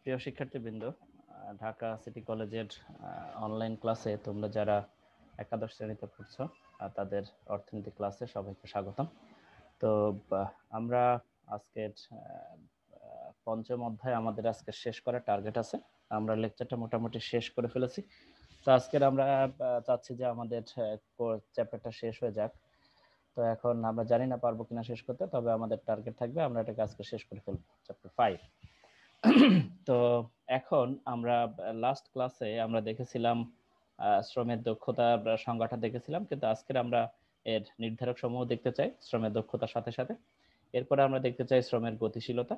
প্রিয় শিক্ষার্থীবৃন্দ ঢাকা সিটি কলেজের অনলাইন ক্লাসে তোমরা যারা একাদশ শ্রেণীতে পড়ছ তাদের অর্থনীতি ক্লাসে সবাইকে স্বাগতম তো আমরা আজকের পঞ্চম অধ্যায় আমাদের আজকে শেষ করার টার্গেট আছে আমরা লেকচারটা মোটামুটি শেষ করে ফেলেছি তো আজকের আমরা চাচ্ছি যে আমাদের চ্যাপ্টারটা শেষ হয়ে যাক তো এখন আমরা জানি না পারবো কিনা শেষ করতে তবে আমাদের টার্গেট থাকবে আমরা এটাকে আজকে শেষ করে ফেলবো চ্যাপ্টার ফাইভ তো এখন আমরা লাস্ট ক্লাসে আমরা দেখেছিলাম শ্রমের দক্ষতা সংজ্ঞাটা দেখেছিলাম কিন্তু আজকের আমরা এর নির্ধারক সমূহ দেখতে চাই শ্রমের দক্ষতার সাথে সাথে এরপরে আমরা দেখতে চাই শ্রমের গতিশীলতা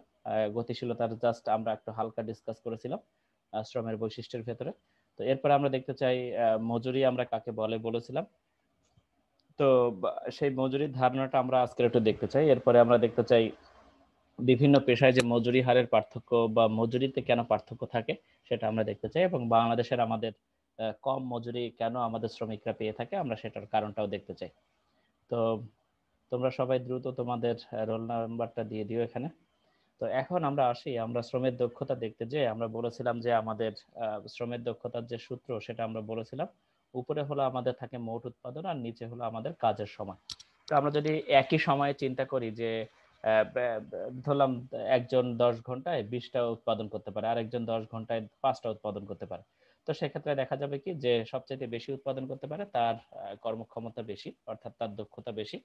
গতিশীলতার জাস্ট আমরা একটু হালকা ডিসকাস করেছিলাম শ্রমের বৈশিষ্ট্যের ভেতরে তো এরপরে আমরা দেখতে চাই মজুরি আমরা কাকে বলে বলেছিলাম তো সেই মজুরির ধারণাটা আমরা আজকে একটু দেখতে চাই এরপরে আমরা দেখতে চাই বিভিন্ন পেশায় যে মজুরি হারের পার্থক্য বা মজুরিতে কেন পার্থক্য থাকে সেটা আমরা দেখতে চাই এবং বাংলাদেশের আমাদের কম মজুরি কেন আমাদের শ্রমিকরা পেয়ে থাকে আমরা সেটার কারণটাও দেখতে চাই তো তোমরা সবাই দ্রুত তোমাদের রোল নাম্বারটা দিয়ে দিও এখানে তো এখন আমরা আসি আমরা শ্রমের দক্ষতা দেখতে যে আমরা বলেছিলাম যে আমাদের শ্রমের দক্ষতার যে সূত্র সেটা আমরা বলেছিলাম উপরে হলো আমাদের থাকে মোট উৎপাদন আর নিচে হলো আমাদের কাজের সময় তো আমরা যদি একই সময়ে চিন্তা করি যে ধরলাম একজন দশ ঘন্টায় বিশটা উৎপাদন করতে পারে আর একজন দশ ঘন্টায় পাঁচটা উৎপাদন করতে পারে তো সেক্ষেত্রে দেখা যাবে কি যে সবচেয়ে বেশি উৎপাদন করতে পারে তার কর্মক্ষমতা বেশি অর্থাৎ তার দক্ষতা বেশি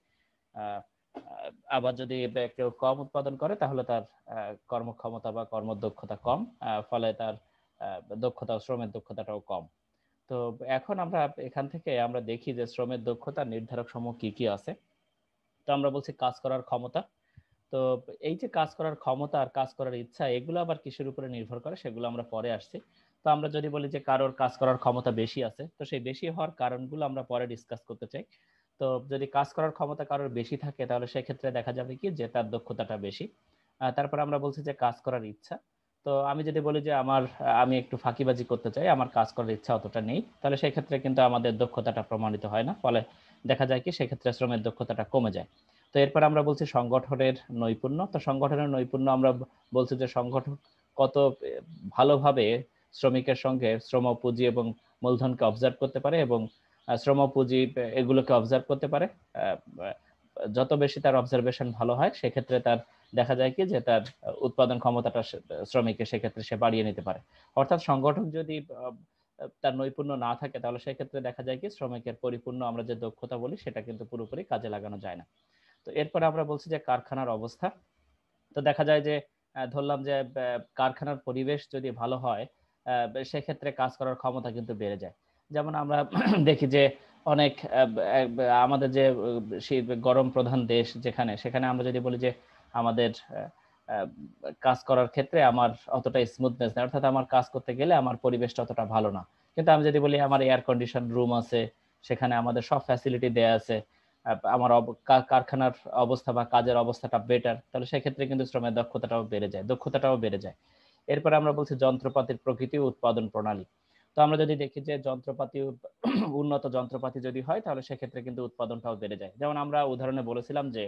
আবার যদি কেউ কম উৎপাদন করে তাহলে তার কর্মক্ষমতা বা কর্মদক্ষতা কম ফলে তার দক্ষতা শ্রমের দক্ষতাটাও কম তো এখন আমরা এখান থেকে আমরা দেখি যে শ্রমের দক্ষতা নির্ধারক সমূহ কি কি আছে তো আমরা বলছি কাজ করার ক্ষমতা তো এই যে কাজ করার ক্ষমতা আর কাজ করার ইচ্ছা এগুলো আবার কিসের উপরে নির্ভর করে সেগুলো আমরা পরে আসছি তো আমরা যদি বলি যে কারোর কাজ করার ক্ষমতা বেশি আছে তো সেই বেশি হওয়ার কারণগুলো আমরা পরে ডিসকাস করতে চাই তো যদি কাজ করার ক্ষমতা কারোর বেশি থাকে তাহলে সেক্ষেত্রে দেখা যাবে কি যে তার দক্ষতাটা বেশি তারপর আমরা বলছি যে কাজ করার ইচ্ছা তো আমি যদি বলি যে আমার আমি একটু ফাঁকিবাজি করতে চাই আমার কাজ করার ইচ্ছা অতটা নেই তাহলে সেক্ষেত্রে কিন্তু আমাদের দক্ষতাটা প্রমাণিত হয় না ফলে দেখা যায় কি সেক্ষেত্রে শ্রমের দক্ষতাটা কমে যায় তো এরপর আমরা বলছি সংগঠনের নৈপুণ্য তো সংগঠনের নৈপুণ্য আমরা বলছি যে সংগঠন কত ভালোভাবে শ্রমিকের সঙ্গে শ্রম পুঁজি এবং মূলধনকে অবজার্ভ করতে পারে এবং শ্রম পুঁজি এগুলোকে অবজার্ভ করতে পারে যত বেশি তার অবজারভেশন ভালো হয় সেক্ষেত্রে তার দেখা যায় কি যে তার উৎপাদন ক্ষমতাটা শ্রমিকের সেক্ষেত্রে সে বাড়িয়ে নিতে পারে অর্থাৎ সংগঠন যদি তার নৈপুণ্য না থাকে তাহলে সেক্ষেত্রে দেখা যায় কি শ্রমিকের পরিপূর্ণ আমরা যে দক্ষতা বলি সেটা কিন্তু পুরোপুরি কাজে লাগানো যায় না তো এরপরে আমরা বলছি যে কারখানার অবস্থা তো দেখা যায় যে ধরলাম যে কারখানার পরিবেশ যদি ভালো হয় সেক্ষেত্রে কাজ করার ক্ষমতা কিন্তু বেড়ে যায় যেমন আমরা দেখি যে অনেক আমাদের যে গরম প্রধান দেশ যেখানে সেখানে আমরা যদি বলি যে আমাদের কাজ করার ক্ষেত্রে আমার অতটা স্মুথনেস নেই অর্থাৎ আমার কাজ করতে গেলে আমার পরিবেশটা অতটা ভালো না কিন্তু আমি যদি বলি আমার এয়ার কন্ডিশন রুম আছে সেখানে আমাদের সব ফ্যাসিলিটি দেয়া আছে আমার কারখানার অবস্থা বা কাজের অবস্থাটা বেটার তাহলে সেক্ষেত্রে কিন্তু শ্রমের দক্ষতাটাও বেড়ে যায় দক্ষতাটাও বেড়ে যায় এরপরে আমরা বলছি যন্ত্রপাতির প্রকৃতি উৎপাদন প্রণালী তো আমরা যদি দেখি যে যন্ত্রপাতি উন্নত যন্ত্রপাতি যদি হয় তাহলে সেক্ষেত্রে কিন্তু উৎপাদনটাও বেড়ে যায় যেমন আমরা উদাহরণে বলেছিলাম যে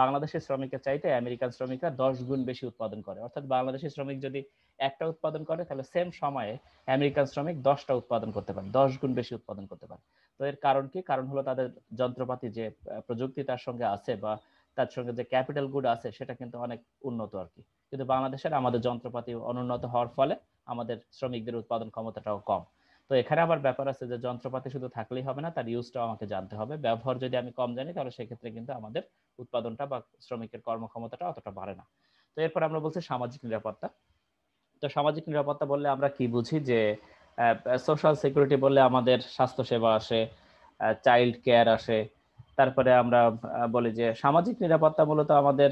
বাংলাদেশের শ্রমিকের চাইতে আমেরিকান শ্রমিকরা দশ গুণ বেশি উৎপাদন করে অর্থাৎ বাংলাদেশের শ্রমিক যদি একটা উৎপাদন করে তাহলে সেম সময়ে আমেরিকান শ্রমিক দশটা উৎপাদন করতে পারে দশ গুণ বেশি উৎপাদন করতে পারে তো এর কারণ কি কারণ হলো তাদের যন্ত্রপাতি যে প্রযুক্তি তার সঙ্গে আছে বা তার সঙ্গে যে ক্যাপিটাল গুড আছে সেটা কিন্তু অনেক উন্নত আর কি কিন্তু বাংলাদেশের আমাদের যন্ত্রপাতি অনুন্নত হওয়ার ফলে আমাদের শ্রমিকদের উৎপাদন ক্ষমতাটাও কম তো এখানে আবার ব্যাপার আছে যে যন্ত্রপাতি শুধু থাকলেই হবে না তার ইউজটাও আমাকে জানতে হবে ব্যবহার যদি আমি কম জানি তাহলে সেক্ষেত্রে কিন্তু আমাদের উৎপাদনটা বা শ্রমিকের কর্মক্ষমতাটা অতটা বাড়ে না তো এরপর আমরা বলছি সামাজিক নিরাপত্তা তো সামাজিক নিরাপত্তা বললে আমরা কি বুঝি যে সোশ্যাল সিকিউরিটি বললে আমাদের স্বাস্থ্যসেবা আসে চাইল্ড কেয়ার আসে তারপরে আমরা বলি যে সামাজিক নিরাপত্তা মূলত আমাদের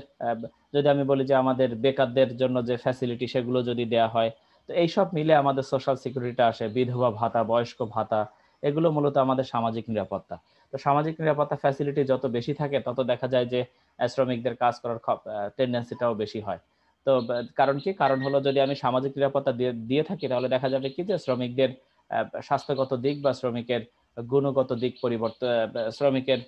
যদি আমি বলি যে আমাদের বেকারদের জন্য যে ফ্যাসিলিটি সেগুলো যদি দেয়া হয় তো এইসব মিলে আমাদের সোশ্যাল সিকিউরিটি আসে বিধবা ভাতা বয়স্ক ভাতা এগুলো মূলত আমাদের সামাজিক নিরাপত্তা তো সামাজিক নিরাপত্তা ফ্যাসিলিটি যত বেশি থাকে তত দেখা যায় যে শ্রমিকদের কাজ করার টেন্ডেন্সিটাও বেশি হয় তো কারণ কি কারণ হলো যদি আমি সামাজিক নিরাপত্তা দিয়ে দিয়ে থাকি তাহলে দেখা যাবে কি যে শ্রমিকদের স্বাস্থ্যগত দিক বা শ্রমিকের গুণগত দিক পরিবর্তন শ্রমিকের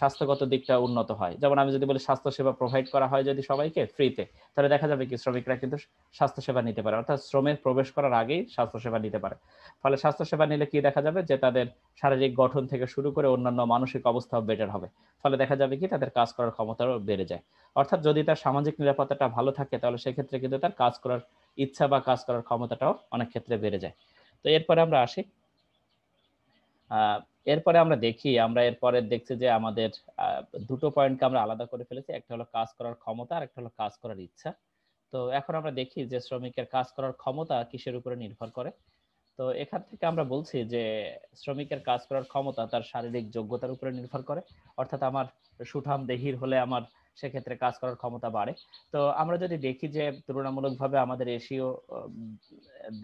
স্বাস্থ্যগত দিকটা উন্নত হয় যেমন আমি যদি বলি স্বাস্থ্যসেবা প্রোভাইড করা হয় যদি সবাইকে ফ্রিতে তাহলে দেখা যাবে কি শ্রমিকরা কিন্তু স্বাস্থ্যসেবা নিতে পারে অর্থাৎ শ্রমে প্রবেশ করার আগেই স্বাস্থ্যসেবা নিতে পারে ফলে স্বাস্থ্যসেবা নিলে কি দেখা যাবে যে তাদের শারীরিক গঠন থেকে শুরু করে অন্যান্য মানসিক অবস্থাও বেটার হবে ফলে দেখা যাবে কি তাদের কাজ করার ক্ষমতাও বেড়ে যায় অর্থাৎ যদি তার সামাজিক নিরাপত্তাটা ভালো থাকে তাহলে সেক্ষেত্রে কিন্তু তার কাজ করার ইচ্ছা বা কাজ করার ক্ষমতাটাও অনেক ক্ষেত্রে বেড়ে যায় তো এরপরে আমরা আসি এরপরে আমরা দেখি আমরা এরপরে দেখছি যে আমাদের দুটো পয়েন্টকে আমরা আলাদা করে ফেলেছি একটা হলো কাজ করার ক্ষমতা আর একটা হলো কাজ করার ইচ্ছা তো এখন আমরা দেখি যে শ্রমিকের কাজ করার ক্ষমতা কিসের উপরে নির্ভর করে তো এখান থেকে আমরা বলছি যে শ্রমিকের কাজ করার ক্ষমতা তার শারীরিক যোগ্যতার উপরে নির্ভর করে অর্থাৎ আমার সুঠাম দেহির হলে আমার সেক্ষেত্রে কাজ করার ক্ষমতা বাড়ে তো আমরা যদি দেখি যে তুলনামূলকভাবে আমাদের এশীয়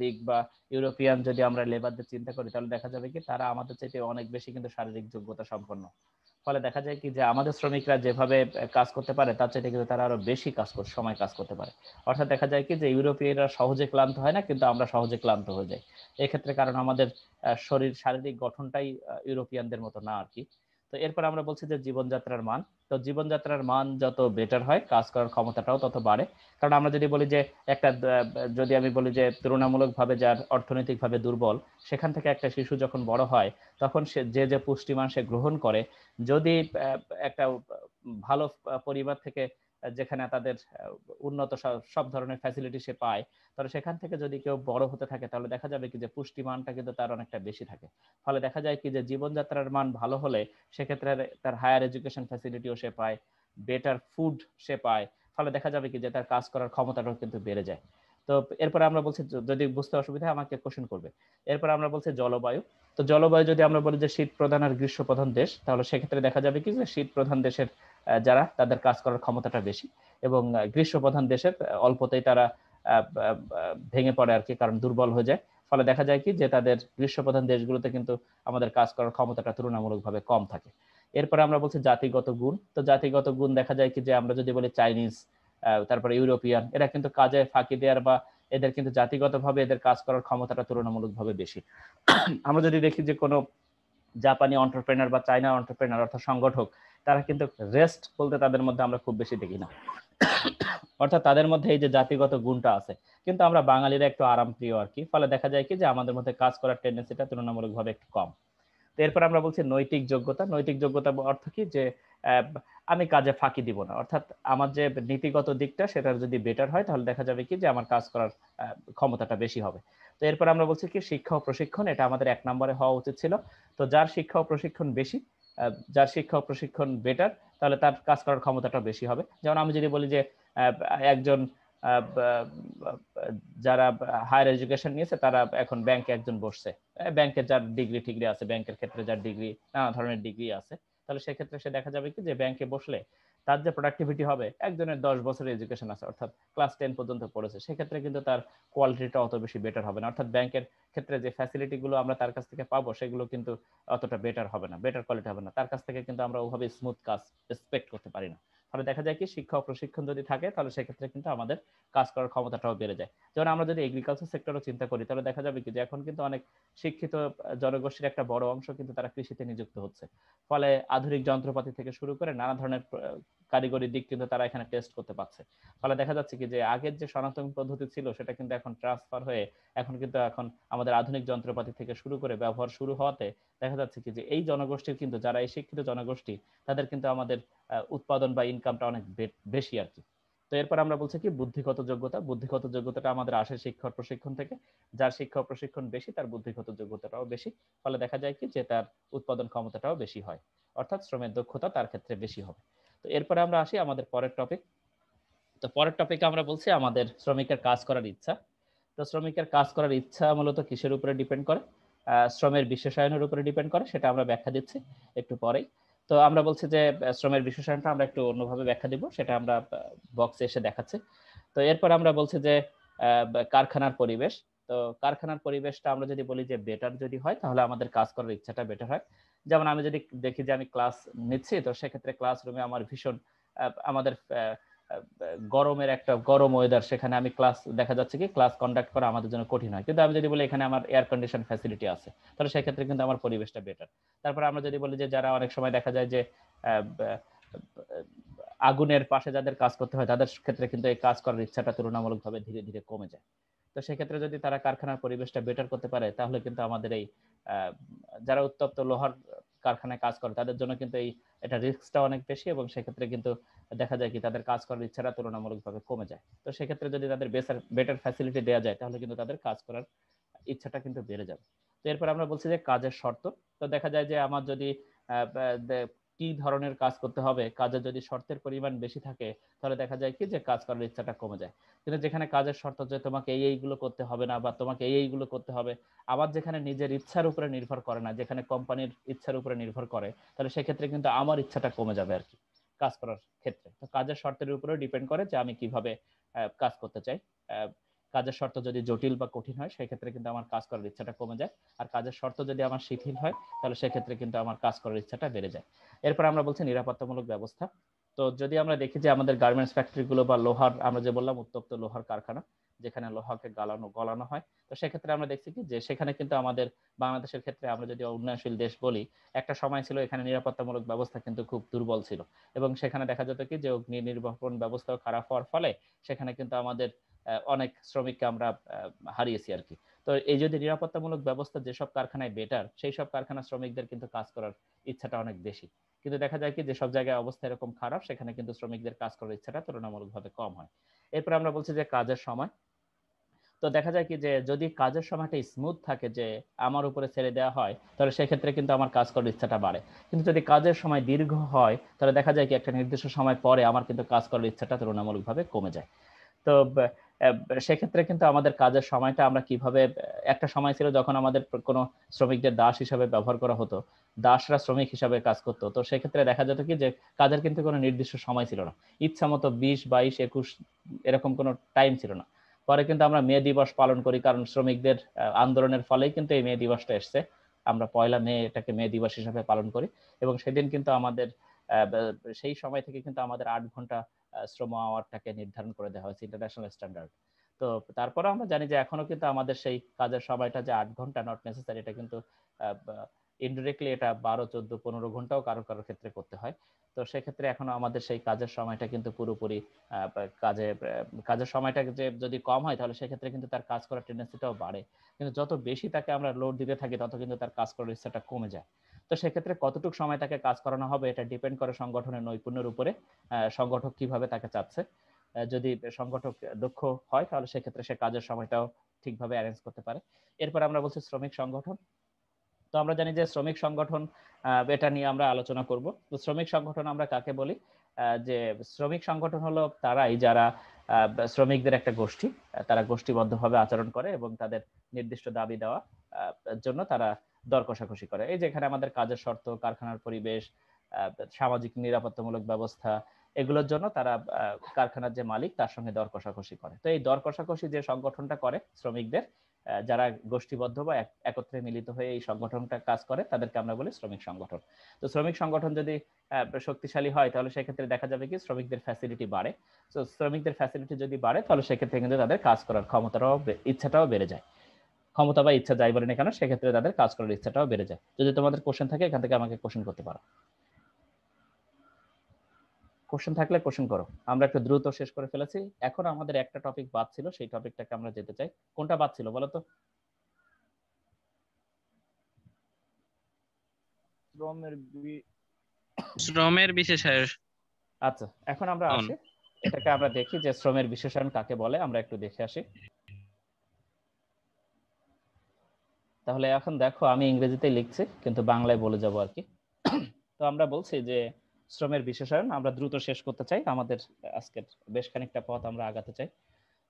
দিক বা ইউরোপিয়ান যদি আমরা লেবারদের চিন্তা করি তাহলে দেখা যাবে কি তারা আমাদের চাইতে অনেক বেশি কিন্তু শারীরিক যোগ্যতা সম্পন্ন ফলে দেখা যায় কি যে আমাদের শ্রমিকরা যেভাবে কাজ করতে পারে তার চাইতে কিন্তু তারা আরো বেশি কাজ করে সময় কাজ করতে পারে অর্থাৎ দেখা যায় কি যে ইউরোপীয়রা সহজে ক্লান্ত হয় না কিন্তু আমরা সহজে ক্লান্ত হয়ে যাই এক্ষেত্রে কারণ আমাদের শরীর শারীরিক গঠনটাই ইউরোপিয়ানদের মতো না আর কি তো এরপর আমরা বলছি যে জীবনযাত্রার মান তো জীবনযাত্রার মান যত বেটার হয় কাজ করার ক্ষমতাটাও তত বাড়ে কারণ আমরা যদি বলি যে একটা যদি আমি বলি যে তুলনামূলকভাবে যার অর্থনৈতিকভাবে দুর্বল সেখান থেকে একটা শিশু যখন বড় হয় তখন সে যে যে পুষ্টিমান সে গ্রহণ করে যদি একটা ভালো পরিবার থেকে যেখানে তাদের উন্নত সব ধরনের ফ্যাসিলিটি সে পায় তাহলে সেখান থেকে যদি কেউ বড় হতে থাকে তাহলে দেখা যাবে কি যে পুষ্টিমানটা কিন্তু তার অনেকটা বেশি থাকে ফলে দেখা যায় কি যে জীবনযাত্রার মান ভালো হলে সেক্ষেত্রে তার হায়ার এডুকেশন ফ্যাসিলিটিও সে পায় বেটার ফুড সে পায় ফলে দেখা যাবে কি যে তার কাজ করার ক্ষমতাটাও কিন্তু বেড়ে যায় তো এরপরে আমরা বলছি যদি বুঝতে অসুবিধা আমাকে কোশ্চেন করবে এরপর আমরা বলছি জলবায়ু তো জলবায়ু যদি আমরা বলি যে শীত প্রধান আর গ্রীষ্ম প্রধান দেশ তাহলে সেক্ষেত্রে দেখা যাবে কি যে শীত প্রধান দেশের যারা তাদের কাজ করার ক্ষমতাটা বেশি এবং গ্রীষ্ম প্রধান দেশের অল্পতেই তারা ভেঙে পড়ে আর কি কারণ দুর্বল হয়ে যায় ফলে দেখা যায় কি যে তাদের গ্রীষ্মপ্রধান দেশগুলোতে কিন্তু আমাদের কাজ করার ক্ষমতাটা তুলনামূলকভাবে কম থাকে এরপরে আমরা বলছি জাতিগত গুণ তো জাতিগত গুণ দেখা যায় কি যে আমরা যদি বলি চাইনিজ তারপরে ইউরোপিয়ান এরা কিন্তু কাজে ফাঁকি দেওয়ার বা এদের কিন্তু জাতিগতভাবে এদের কাজ করার ক্ষমতাটা তুলনামূলকভাবে বেশি আমরা যদি দেখি যে কোনো জাপানি অন্টারপ্রেনার বা চাইনা অন্টারপ্রেনার অর্থাৎ সংগঠক তারা কিন্তু রেস্ট বলতে তাদের মধ্যে আমরা খুব বেশি দেখি না অর্থাৎ তাদের মধ্যে এই যে জাতিগত গুণটা আছে কিন্তু আমরা বাঙালিরা একটু আরাম প্রিয় আর কি ফলে দেখা যায় কি যে আমাদের মধ্যে কাজ করার টেন্ডেন্সিটা তুলনামূলকভাবে একটু কম তো এরপর আমরা বলছি নৈতিক যোগ্যতা নৈতিক যোগ্যতা অর্থ কি যে আমি কাজে ফাঁকি দিব না অর্থাৎ আমার যে নীতিগত দিকটা সেটা যদি বেটার হয় তাহলে দেখা যাবে কি যে আমার কাজ করার ক্ষমতাটা বেশি হবে তো এরপর আমরা বলছি কি শিক্ষা ও প্রশিক্ষণ এটা আমাদের এক নম্বরে হওয়া উচিত ছিল তো যার শিক্ষা ও প্রশিক্ষণ বেশি যার শিক্ষা ও প্রশিক্ষণ বেটার তাহলে তার কাজ করার ক্ষমতাটা বেশি হবে যেমন আমি যদি বলি যে একজন যারা হায়ার এডুকেশন নিয়েছে তারা এখন ব্যাংকে একজন বসছে ব্যাংকের যার ডিগ্রি টিগ্রি আছে ব্যাংকের ক্ষেত্রে যার ডিগ্রি নানা ধরনের ডিগ্রি আছে তাহলে সেক্ষেত্রে সে দেখা যাবে কি যে ব্যাংকে বসলে তার যে প্রোডাক্টিভিটি হবে একজনের দশ বছর এডুকেশন আছে অর্থাৎ ক্লাস টেন পর্যন্ত পড়েছে সেক্ষেত্রে কিন্তু তার কোয়ালিটিটা অত বেশি বেটার হবে না অর্থাৎ ব্যাংকের ক্ষেত্রে যে ফ্যাসিলিটিগুলো আমরা তার কাছ থেকে পাবো সেগুলো কিন্তু অতটা বেটার হবে না বেটার কোয়ালিটি হবে না তার কাছ থেকে কিন্তু আমরা ওভাবে স্মুথ কাজ এক্সপেক্ট করতে পারি না তাহলে দেখা যায় কি শিক্ষা ও প্রশিক্ষণ যদি থাকে তাহলে সেক্ষেত্রে কিন্তু আমাদের কাজ করার ক্ষমতাটাও বেড়ে যায় যেমন আমরা যদি এগ্রিকালচার সেক্টরও চিন্তা করি তাহলে দেখা যাবে কি যে এখন কিন্তু অনেক শিক্ষিত জনগোষ্ঠীর একটা বড় অংশ কিন্তু তারা কৃষিতে নিযুক্ত হচ্ছে ফলে আধুনিক যন্ত্রপাতি থেকে শুরু করে নানা ধরনের কারিগরি দিক কিন্তু তারা এখানে টেস্ট করতে পারছে ফলে দেখা যাচ্ছে কি যে আগের যে সনাতন পদ্ধতি ছিল সেটা কিন্তু এখন ট্রান্সফার হয়ে এখন কিন্তু এখন আমাদের আধুনিক যন্ত্রপাতি থেকে শুরু করে ব্যবহার শুরু হওয়াতে দেখা যাচ্ছে কি যে এই জনগোষ্ঠীর কিন্তু যারা এই শিক্ষিত জনগোষ্ঠী তাদের কিন্তু আমাদের উৎপাদন বা ইনকামটা অনেক বেশি আর কি তো এরপর আমরা বলছি কি বুদ্ধিগত যোগ্যতা বুদ্ধিগত যোগ্যতাটা আমাদের আসে শিক্ষক প্রশিক্ষণ থেকে যার শিক্ষক প্রশিক্ষণ বেশি তার বুদ্ধিগত যোগ্যতাটাও বেশি ফলে দেখা যায় কি যে তার উৎপাদন ক্ষমতাটাও বেশি হয় অর্থাৎ শ্রমের দক্ষতা তার ক্ষেত্রে বেশি হবে তো এরপরে আমরা আসি আমাদের পরের টপিক তো পরের টপিকে আমরা বলছি আমাদের শ্রমিকের কাজ করার ইচ্ছা তো শ্রমিকের কাজ করার ইচ্ছা মূলত কিসের উপরে ডিপেন্ড করে শ্রমের বিশেষায়নের উপরে ডিপেন্ড করে সেটা আমরা ব্যাখ্যা দিচ্ছি একটু পরেই তো আমরা বলছি যে শ্রমের বিশেষণটা আমরা একটু অন্যভাবে ব্যাখ্যা দিব সেটা আমরা বক্সে এসে দেখাচ্ছি তো এরপর আমরা বলছি যে কারখানার পরিবেশ তো কারখানার পরিবেশটা আমরা যদি বলি যে বেটার যদি হয় তাহলে আমাদের কাজ করার ইচ্ছাটা বেটার হয় যেমন আমি যদি দেখি যে আমি ক্লাস নিচ্ছি তো সেক্ষেত্রে ক্লাসরুমে আমার ভীষণ আমাদের গরমের একটা গরম ওয়েদার সেখানে আমি ক্লাস দেখা যাচ্ছে কি ক্লাস কন্ডাক্ট করা আমাদের জন্য কঠিন হয় কিন্তু আমি যদি বলি এখানে আমার এয়ার কন্ডিশন ফ্যাসিলিটি আছে তাহলে সেক্ষেত্রে কিন্তু আমার পরিবেশটা বেটার তারপরে আমরা যদি বলি যে যারা অনেক সময় দেখা যায় যে আগুনের পাশে যাদের কাজ করতে হয় তাদের ক্ষেত্রে কিন্তু এই কাজ করার ইচ্ছাটা তুলনামূলকভাবে ধীরে ধীরে কমে যায় তো সেক্ষেত্রে যদি তারা কারখানার পরিবেশটা বেটার করতে পারে তাহলে কিন্তু আমাদের এই যারা উত্তপ্ত লোহার কারখানায় কাজ করে তাদের জন্য কিন্তু এই এটা রিস্কটা অনেক বেশি এবং সেক্ষেত্রে কিন্তু দেখা যায় কি তাদের কাজ করার ইচ্ছাটা তুলনামূলকভাবে কমে যায় তো সেক্ষেত্রে যদি তাদের বেসার বেটার ফ্যাসিলিটি দেওয়া যায় তাহলে কিন্তু তাদের কাজ করার ইচ্ছাটা কিন্তু বেড়ে যাবে তো এরপর আমরা বলছি যে কাজের শর্ত তো দেখা যায় যে আমার যদি কি ধরনের কাজ করতে হবে কাজে যদি শর্তের পরিমাণ বেশি থাকে তাহলে দেখা যায় কি যে কাজ করার ইচ্ছাটা কমে যায় কিন্তু যেখানে কাজের শর্ত যে তোমাকে এই এইগুলো করতে হবে না বা তোমাকে এই এইগুলো করতে হবে আবার যেখানে নিজের ইচ্ছার উপরে নির্ভর করে না যেখানে কোম্পানির ইচ্ছার উপরে নির্ভর করে তাহলে সেক্ষেত্রে কিন্তু আমার ইচ্ছাটা কমে যাবে আর কি কাজ করার ক্ষেত্রে তো কাজের শর্তের উপরে ডিপেন্ড করে যে আমি কিভাবে কাজ করতে চাই কাজের শর্ত যদি জটিল বা কঠিন হয় সেক্ষেত্রে কিন্তু আমার কাজ করার ইচ্ছাটা কমে যায় আর কাজের শর্ত যদি আমার শিথিল হয় তাহলে সেক্ষেত্রে কিন্তু আমার কাজ করার ইচ্ছাটা বেড়ে যায় এরপর আমরা বলছি নিরাপত্তামূলক ব্যবস্থা তো যদি আমরা দেখি যে আমাদের গার্মেন্টস ফ্যাক্টরিগুলো বা লোহার আমরা যে বললাম উত্তপ্ত লোহার কারখানা যেখানে লোহাকে গালানো গলানো হয় তো সেক্ষেত্রে আমরা দেখছি কি যে সেখানে কিন্তু আমাদের বাংলাদেশের ক্ষেত্রে আমরা যদি উন্নয়নশীল দেশ বলি একটা সময় ছিল এখানে নিরাপত্তামূলক ব্যবস্থা কিন্তু খুব দুর্বল ছিল এবং সেখানে দেখা যেত কি যে অগ্নি নির্বাপন ব্যবস্থা খারাপ হওয়ার ফলে সেখানে কিন্তু আমাদের অনেক শ্রমিককে আমরা হারিয়েছি আর কি তো এই যদি নিরাপত্তামূলক ব্যবস্থা যেসব কারখানায় বেটার সেই সব কারখানা শ্রমিকদের কিন্তু কাজ করার ইচ্ছাটা অনেক বেশি কিন্তু দেখা যায় কি যেসব জায়গায় অবস্থা এরকম খারাপ সেখানে কিন্তু শ্রমিকদের কাজ করার ইচ্ছাটা তুলনামূলকভাবে কম হয় এরপর আমরা বলছি যে কাজের সময় তো দেখা যায় কি যে যদি কাজের সময়টা স্মুথ থাকে যে আমার উপরে ছেড়ে দেওয়া হয় তাহলে সেক্ষেত্রে কিন্তু আমার কাজ করার ইচ্ছাটা বাড়ে কিন্তু যদি কাজের সময় দীর্ঘ হয় তাহলে দেখা যায় কি একটা নির্দিষ্ট সময় পরে আমার কিন্তু কাজ করার ইচ্ছাটা তুলনামূলকভাবে কমে যায় তো সেক্ষেত্রে কিন্তু আমাদের কাজের সময়টা আমরা কিভাবে একটা সময় ছিল যখন আমাদের কোনো শ্রমিকদের দাস হিসাবে ব্যবহার করা হতো দাসরা শ্রমিক হিসাবে কাজ করতো তো সেক্ষেত্রে দেখা যেত কি যে কাজের কিন্তু কোনো নির্দিষ্ট সময় ছিল না ইচ্ছা মতো বিশ বাইশ একুশ এরকম কোনো টাইম ছিল না পরে কিন্তু আমরা মে দিবস পালন করি কারণ শ্রমিকদের আন্দোলনের ফলেই কিন্তু এই মে দিবসটা এসছে আমরা পয়লা মে এটাকে মে দিবস হিসাবে পালন করি এবং সেদিন কিন্তু আমাদের সেই সময় থেকে কিন্তু আমাদের আট ঘন্টা শ্রম আওয়ারটাকে নির্ধারণ করে দেওয়া হয়েছে ইন্টারন্যাশনাল স্ট্যান্ডার্ড তো তারপরে আমরা জানি যে এখনো কিন্তু আমাদের সেই কাজের সময়টা যে আট ঘন্টা নট নেসেসারি এটা কিন্তু ইনডিরেক্টলি এটা বারো চোদ্দ পনেরো ঘন্টাও কারো কারো ক্ষেত্রে করতে হয় তো সেক্ষেত্রে এখনো আমাদের সেই কাজের সময়টা কিন্তু পুরোপুরি কাজে কাজের সময়টা যে যদি কম হয় তাহলে সেক্ষেত্রে কিন্তু তার কাজ করার টেন্ডেন্সিটাও বাড়ে কিন্তু যত বেশি তাকে আমরা লোড দিতে থাকি তত কিন্তু তার কাজ করার ইচ্ছাটা কমে যায় তো সেক্ষেত্রে কতটুকু সময় তাকে কাজ করানো হবে এটা ডিপেন্ড করে সংগঠনের নৈপুণ্যের উপরে সংগঠক কিভাবে তাকে চাচ্ছে যদি সংগঠক দক্ষ হয় তাহলে সেক্ষেত্রে সে কাজের সময়টাও ঠিকভাবে অ্যারেঞ্জ করতে পারে এরপর আমরা বলছি শ্রমিক সংগঠন তো আমরা জানি যে শ্রমিক সংগঠন এটা নিয়ে আমরা আলোচনা করব তো শ্রমিক সংগঠন আমরা কাকে বলি যে শ্রমিক সংগঠন হলো তারাই যারা শ্রমিকদের একটা গোষ্ঠী তারা গোষ্ঠীবদ্ধভাবে আচরণ করে এবং তাদের নির্দিষ্ট দাবি দেওয়া জন্য তারা দর কষাকষি করে এই যে এখানে আমাদের কাজের শর্ত কারখানার পরিবেশ সামাজিক নিরাপত্তামূলক ব্যবস্থা এগুলোর জন্য তারা কারখানার যে মালিক তার সঙ্গে দর কষাকষি করে তো এই দর কষাকষি যে সংগঠনটা করে শ্রমিকদের যারা গোষ্ঠীবদ্ধ বা একত্রে মিলিত হয়ে এই সংগঠনটা কাজ করে তাদেরকে আমরা বলি শ্রমিক সংগঠন তো শ্রমিক সংগঠন যদি শক্তিশালী হয় তাহলে সেক্ষেত্রে দেখা যাবে কি শ্রমিকদের ফ্যাসিলিটি বাড়ে তো শ্রমিকদের ফ্যাসিলিটি যদি বাড়ে তাহলে সেক্ষেত্রে কিন্তু তাদের কাজ করার ক্ষমতাটাও ইচ্ছাটাও বেড়ে যায় ক্ষমতা বা ইচ্ছা যাই বলে না কেন সেক্ষেত্রে তাদের কাজ করার ইচ্ছাটাও বেড়ে যায় যদি তোমাদের কোশ্চেন থাকে এখান থেকে আমাকে কোশ্চেন করতে পারো কোশ্চেন থাকলে কোশ্চেন করো আমরা একটু দ্রুত শেষ করে ফেলেছি এখন আমাদের একটা টপিক বাদ ছিল সেই টপিকটাকে আমরা যেতে চাই কোনটা বাদ ছিল বলো তো শ্রমের শ্রমের বিশেষায়ন আচ্ছা এখন আমরা আসি এটাকে আমরা দেখি যে শ্রমের বিশেষায়ন কাকে বলে আমরা একটু দেখে আসি তাহলে এখন দেখো আমি ইংরেজিতে লিখছি কিন্তু বাংলায় বলে যাব আর কি তো আমরা বলছি যে শ্রমের বিশেষায়ন আমরা দ্রুত শেষ করতে চাই আমাদের আজকের বেশ খানিকটা পথ আমরা আগাতে চাই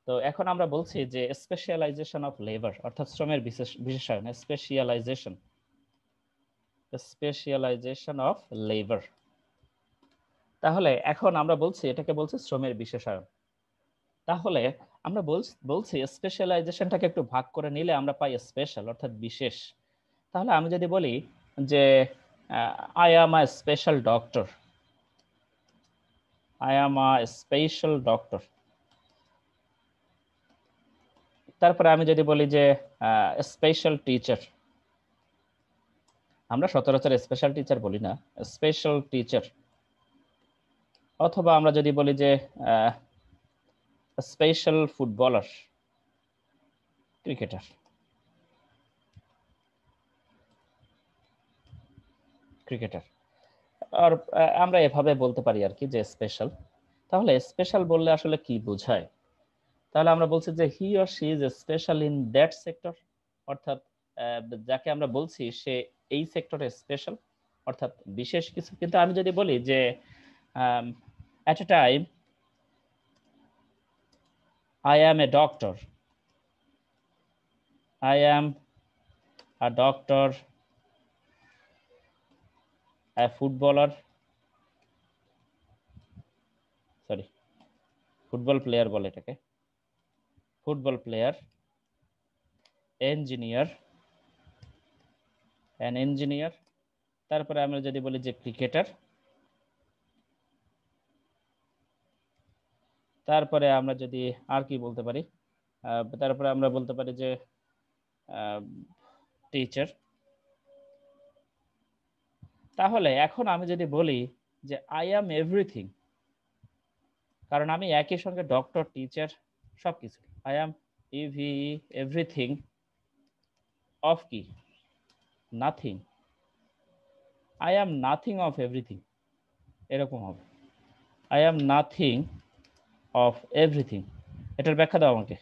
তো এখন আমরা বলছি যে স্পেশালাইজেশন অফ লেবার অর্থাৎ শ্রমের বিশেষ বিশেষায়ন স্পেশিয়ালাইজেশন স্পেশিয়ালাইজেশন অফ লেবার তাহলে এখন আমরা বলছি এটাকে বলছি শ্রমের বিশেষায়ন তাহলে আমরা বলছি স্পেশালাইজেশনটাকে একটু ভাগ করে নিলে আমরা পাই স্পেশাল অর্থাৎ বিশেষ তাহলে আমি যদি বলি যে I am a special doctor I am a special doctor তারপরে আমি যদি বলি যে স্পেশাল টিচার আমরা সচরাচর স্পেশাল টিচার বলি না স্পেশাল টিচার অথবা আমরা যদি বলি যে a special footballer, cricketer, cricketer. আর আমরা এভাবে বলতে পারি আর কি যে স্পেশাল তাহলে স্পেশাল বললে আসলে কি বোঝায় তাহলে আমরা বলছি যে he or she is special in that sector অর্থাৎ যাকে আমরা বলছি সে এই সেক্টরে স্পেশাল অর্থাৎ বিশেষ কিছু কিন্তু আমি যদি বলি যে at a time I am a doctor. I am a doctor, a footballer. Sorry, football player বলে okay? Football player, engineer an engineer তারপরে আমরা যদি বলি যে ক্রিকেটার তারপরে আমরা যদি আর কি বলতে পারি তারপরে আমরা বলতে পারি যে টিচার তাহলে এখন আমি যদি বলি যে আই অ্যাম এভরিথিং কারণ আমি একই সঙ্গে ডক্টর টিচার সব কিছু আই অ্যাম ইভি এভরিথিং অফ কি nothing I am nothing of everything এরকম হবে I am nothing of everything এটার ব্যাখ্যা দাও আমাকে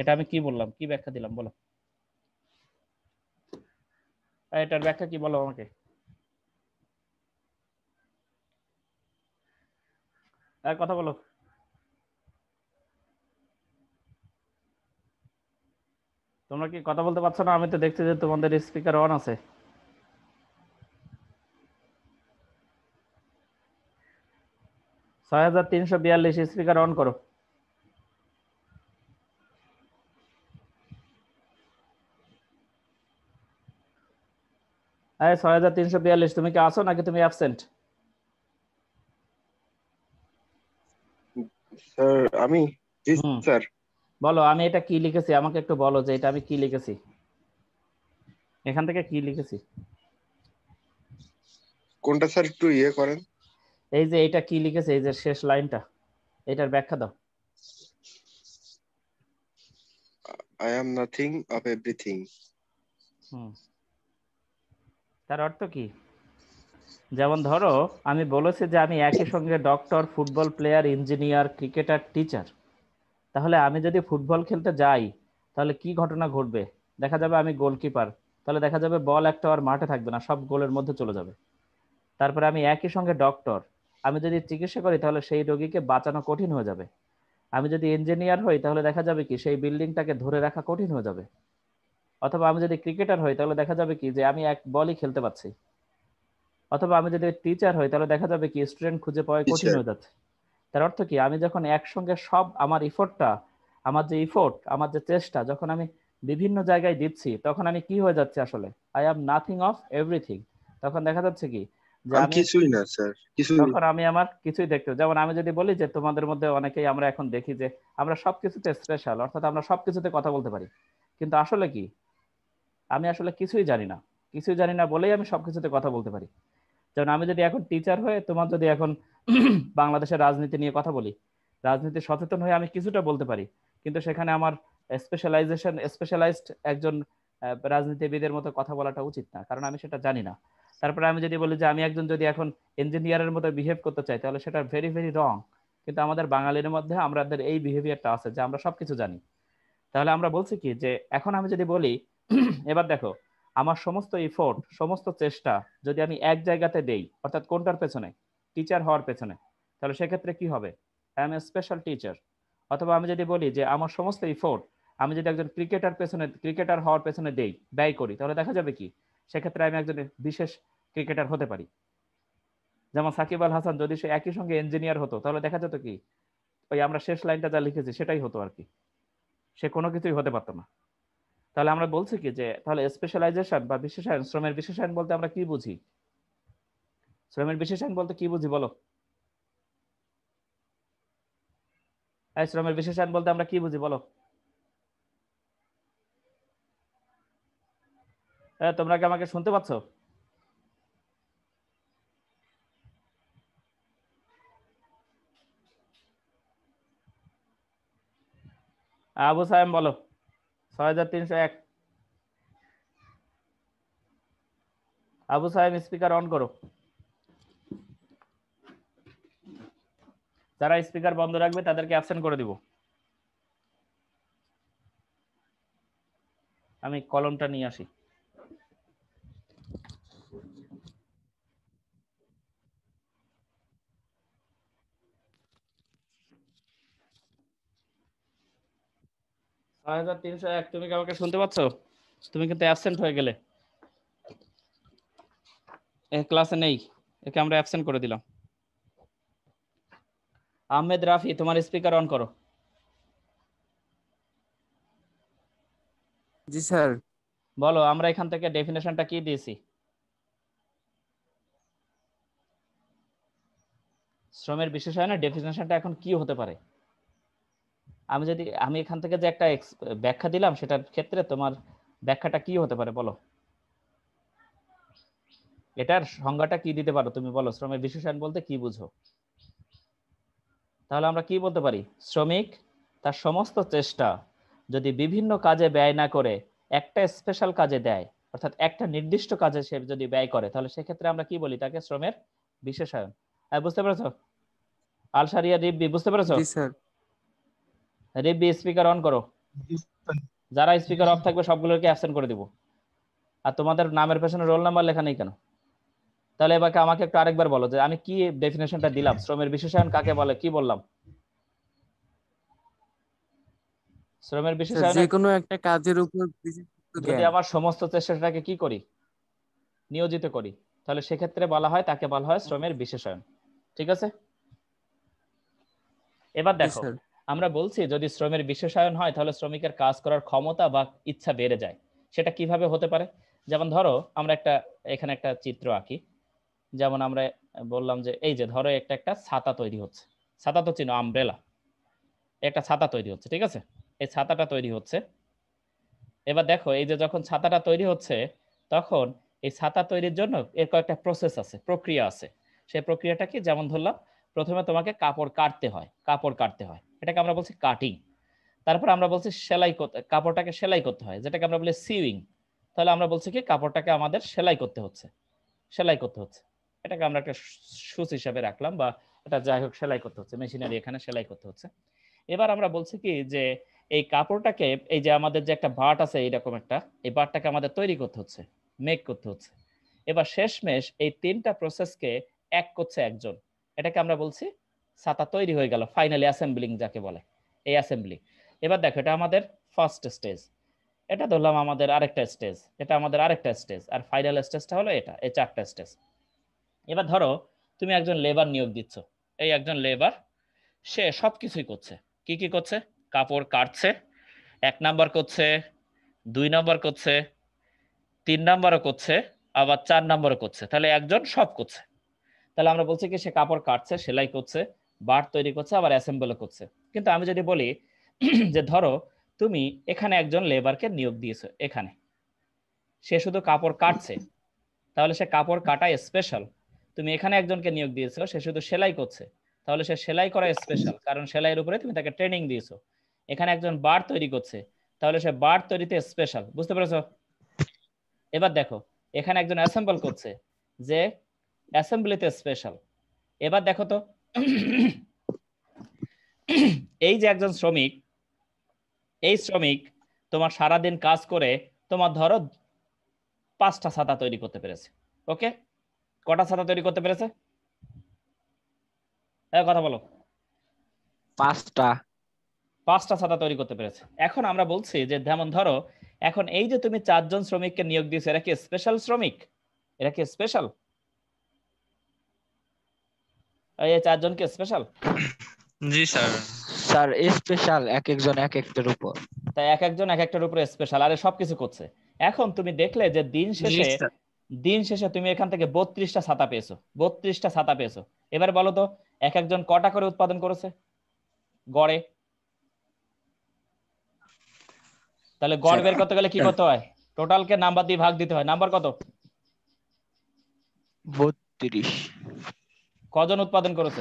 এটা আমি কি বললাম কি ব্যাখ্যা দিলাম বলো এটার ব্যাখ্যা কি বলো আমাকে কথা বলো তোমরা কি কথা বলতে পারছো না আমি তো দেখছি যে তোমাদের স্পিকার অন আছে ছয় হাজার তিনশো বিয়াল্লিশ স্পিকার অন করো হ্যাঁ ছয় হাজার তিনশো বিয়াল্লিশ তুমি কি আছো নাকি তুমি অ্যাবসেন্ট আমি স্যার বলো আমি এটা কি লিখেছি আমাকে একটু বলো যে এটা আমি কি লিখেছি এখান থেকে কি লিখেছি কোনটা স্যার একটু ইয়ে করেন এই যে এটা কি লিখেছে এই যে শেষ লাইনটা এটার ব্যাখ্যা দাও I am nothing of everything hmm তার অর্থ কি যেমন ধরো আমি বলেছি যে আমি একই সঙ্গে doctor football player engineer cricketer teacher তাহলে আমি যদি ফুটবল খেলতে যাই তাহলে কি ঘটনা ঘটবে দেখা যাবে আমি গোলকিপার তাহলে দেখা যাবে বল একটা আর মাঠে থাকবে না সব গোলের মধ্যে চলে যাবে তারপরে আমি একই সঙ্গে ডক্টর আমি যদি চিকিৎসা করি তাহলে সেই রোগীকে বাঁচানো কঠিন হয়ে যাবে আমি যদি ইঞ্জিনিয়ার হই তাহলে দেখা যাবে কি সেই বিল্ডিংটাকে ধরে রাখা কঠিন হয়ে যাবে অথবা আমি যদি ক্রিকেটার হই তাহলে দেখা যাবে কি যে আমি এক বলই খেলতে পারছি অথবা আমি যদি টিচার হই তাহলে দেখা যাবে কি স্টুডেন্ট খুঁজে পাওয়া কঠিন হয়ে যাচ্ছে তার অর্থ কি আমি যখন একসঙ্গে সব আমার ইফোর্টটা আমার যে ইফোর্ট আমার যে চেষ্টা যখন আমি বিভিন্ন জায়গায় দিচ্ছি তখন আমি কি হয়ে যাচ্ছে আসলে I am nothing of everything তখন দেখা যাচ্ছে কি তখন আমি আমার কিছুই দেখতে যেমন আমি যদি বলি যে তোমাদের মধ্যে অনেকেই আমরা এখন দেখি যে আমরা সবকিছুতে স্পেশাল অর্থাৎ আমরা সবকিছুতে কথা বলতে পারি কিন্তু আসলে কি আমি আসলে কিছুই জানি না কিছুই জানি না বলেই আমি সবকিছুতে কথা বলতে পারি যেমন আমি যদি এখন টিচার হয়ে তোমার যদি এখন বাংলাদেশের রাজনীতি নিয়ে কথা বলি রাজনীতি সচেতন হয়ে আমি কিছুটা বলতে পারি কিন্তু সেখানে আমার স্পেশালাইজেশন স্পেশালাইজড একজন রাজনীতিবিদের মতো কথা বলাটা উচিত না কারণ আমি সেটা জানি না তারপরে আমি যদি বলি যে আমি একজন যদি এখন ইঞ্জিনিয়ারের মতো বিহেভ করতে চাই তাহলে সেটা ভেরি ভেরি রং কিন্তু আমাদের বাঙালির মধ্যে আমাদের এই বিহেভিয়ারটা আছে যে আমরা সবকিছু জানি তাহলে আমরা বলছি কি যে এখন আমি যদি বলি এবার দেখো আমার সমস্ত ইফোর্ট সমস্ত চেষ্টা যদি আমি এক জায়গাতে দেই অর্থাৎ কোনটার পেছনে টিচার হওয়ার পেছনে তাহলে সেক্ষেত্রে কি হবে I am a special teacher অথবা আমি যদি বলি যে আমার সমস্ত ইফোর্ট আমি যদি একজন ক্রিকেটার পেছনে ক্রিকেটার হওয়ার পেছনে দেই ব্যয় করি তাহলে দেখা যাবে কি সেক্ষেত্রে আমি একজন বিশেষ ক্রিকেটার হতে পারি যেমন সাকিব আল হাসান যদি সে একই সঙ্গে ইঞ্জিনিয়ার হতো তাহলে দেখা যেত কি ওই আমরা শেষ লাইনটা যা লিখেছি সেটাই হতো আর কি সে কোনো কিছুই হতে পারতো না তাহলে আমরা বলছি কি যে তাহলে স্পেশালাইজেশন বা বিশেষায়ন শ্রমের বিশেষায়ন বলতে আমরা কি বুঝি শ্রমের বিশেষায়ন বলতে কি বুঝি বলো শ্রমের বিশেষায়ন বলতে আমরা কি বুঝি বলো হ্যাঁ তোমরা কি আমাকে শুনতে পাচ্ছ আবু সাহেব বলো ছয় হাজার তিনশো এক আবু সাহেব স্পিকার অন করো যারা স্পিকার বন্ধ রাখবে তাদেরকে অ্যাবসেন্ট করে দিব আমি কলমটা নিয়ে আসি 5301 তুমি কি আমাকে শুনতে পাচ্ছ তুমি কিন্তু অ্যাবসেন্ট হয়ে গেলে এই ক্লাসে নেই একে আমরা অ্যাবসেন্ট করে দিলাম আহমেদ রাফি তোমার স্পিকার অন করো জি স্যার বলো আমরা এখান থেকে ডেফিনেশনটা কি দিয়েছি শ্রমের বিশেষ হয় বিশেষায়নের ডেফিনেশনটা এখন কি হতে পারে আমি যদি আমি এখান থেকে যে একটা ব্যাখ্যা দিলাম সেটার ক্ষেত্রে তোমার ব্যাখ্যাটা কি হতে পারে বলো এটার সংজ্ঞাটা কি দিতে পারো তুমি বলো শ্রমের বিশেষণ বলতে কি বুঝো তাহলে আমরা কি বলতে পারি শ্রমিক তার সমস্ত চেষ্টা যদি বিভিন্ন কাজে ব্যয় না করে একটা স্পেশাল কাজে দেয় অর্থাৎ একটা নির্দিষ্ট কাজে সে যদি ব্যয় করে তাহলে সেক্ষেত্রে আমরা কি বলি তাকে শ্রমের বিশেষায়ন হ্যাঁ বুঝতে পেরেছ আলসারিয়া দিব্যি বুঝতে পেরেছ স্যার রিবি স্পিকার অন করো যারা স্পিকার অফ থাকবে সবগুলোকে অ্যাবসেন্ট করে দিব আর তোমাদের নামের পেছনে রোল নাম্বার লেখা নেই কেন তাহলে এবারকে আমাকে একটু আরেকবার বলো যে আমি কি ডেফিনেশনটা দিলাম শ্রমের বিশেষণ কাকে বলে কি বললাম শ্রমের আচ্ছা, বিশেষণ যে কোনো একটা কাজের উপর যদি আমার সমস্ত চেষ্টাটাকে কি করি নিয়োজিত করি তাহলে সেক্ষেত্রে বলা হয় তাকে বলা হয় শ্রমের বিশেষণ ঠিক আছে এবার দেখো আমরা বলছি যদি শ্রমের বিশেষায়ন হয় তাহলে শ্রমিকের কাজ করার ক্ষমতা বা ইচ্ছা বেড়ে যায় সেটা কিভাবে হতে পারে যেমন ধরো আমরা একটা এখানে একটা চিত্র আঁকি যেমন আমরা বললাম যে এই যে ধরো একটা একটা ছাতা তৈরি হচ্ছে ছাতা তো চিনো আমব্রেলা একটা ছাতা তৈরি হচ্ছে ঠিক আছে এই ছাতাটা তৈরি হচ্ছে এবার দেখো এই যে যখন ছাতাটা তৈরি হচ্ছে তখন এই ছাতা তৈরির জন্য এর কয়েকটা প্রসেস আছে প্রক্রিয়া আছে সেই প্রক্রিয়াটা কি যেমন ধরলাম প্রথমে তোমাকে কাপড় কাটতে হয় কাপড় কাটতে হয় এটাকে আমরা বলছি কাটিং তারপর আমরা বলছি সেলাই কাপড়টাকে সেলাই করতে হয় যেটাকে আমরা বলি সিউইং তাহলে আমরা বলছি কি কাপড়টাকে আমাদের সেলাই করতে হচ্ছে সেলাই করতে হচ্ছে এটাকে আমরা একটা সুচ হিসাবে রাখলাম বা এটা যাই হোক সেলাই করতে হচ্ছে মেশিনারি এখানে সেলাই করতে হচ্ছে এবার আমরা বলছি কি যে এই কাপড়টাকে এই যে আমাদের যে একটা বাট আছে এইরকম একটা এই বাটটাকে আমাদের তৈরি করতে হচ্ছে মেক করতে হচ্ছে এবার শেষমেশ এই তিনটা প্রসেসকে এক করছে একজন এটাকে আমরা বলছি ছাতা তৈরি হয়ে গেল ফাইনালি অ্যাসেম্বলিং যাকে বলে এই অ্যাসেম্বলি এবার দেখো এটা আমাদের ফার্স্ট স্টেজ এটা ধরলাম আমাদের আরেকটা স্টেজ এটা আমাদের আরেকটা স্টেজ আর ফাইনাল স্টেজটা হলো এটা এই চারটা স্টেজ এবার ধরো তুমি একজন লেবার নিয়োগ দিচ্ছ এই একজন লেবার সে সব কিছুই করছে কি কি করছে কাপড় কাটছে এক নাম্বার করছে দুই নাম্বার করছে তিন নাম্বারও করছে আবার চার নাম্বারও করছে তাহলে একজন সব করছে তাহলে আমরা বলছি কি সে কাপড় কাটছে সেলাই করছে বার তৈরি করছে আবার অ্যাসেম্বলও করছে কিন্তু আমি যদি বলি যে ধরো তুমি এখানে একজন লেবারকে নিয়োগ দিয়েছো এখানে সে শুধু কাপড় কাটছে তাহলে সে কাপড় কাটা স্পেশাল তুমি এখানে একজনকে নিয়োগ দিয়েছো সে শুধু সেলাই করছে তাহলে সে সেলাই করা স্পেশাল কারণ সেলাইয়ের উপরে তুমি তাকে ট্রেনিং দিয়েছো এখানে একজন বার তৈরি করছে তাহলে সে বার তৈরিতে স্পেশাল বুঝতে পেরেছো এবার দেখো এখানে একজন অ্যাসেম্বল করছে যে অ্যাসেম্বলিতে স্পেশাল এবার দেখো তো এই যে একজন শ্রমিক এই শ্রমিক তোমার সারাদিন কাজ করে তোমার ধরো পাঁচটা ছাতা তৈরি করতে পেরেছে ওকে কটা ছাতা তৈরি করতে পেরেছে হ্যাঁ কথা বলো পাঁচটা পাঁচটা ছাতা তৈরি করতে পেরেছে এখন আমরা বলছি যে যেমন ধরো এখন এই যে তুমি চারজন শ্রমিককে নিয়োগ দিয়েছো এরা কি স্পেশাল শ্রমিক এরা কি স্পেশাল এই চারজনকে স্পেশাল জি স্যার স্যার স্পেশাল এক একজন এক একটার উপর তাই এক একজন এক একটার উপরে স্পেশাল আরে সবকিছু করছে এখন তুমি দেখলে যে দিন শেষে দিন শেষে তুমি এখান থেকে বত্রিশটা ছাতা পেয়েছো বত্রিশটা ছাতা পেয়েছো এবার বলো তো এক একজন কটা করে উৎপাদন করেছে গড়ে তাহলে গড় বের করতে গেলে কি করতে হয় টোটালকে নাম্বার দিয়ে ভাগ দিতে হয় নাম্বার কত বত্রিশ কজন উৎপাদন করেছে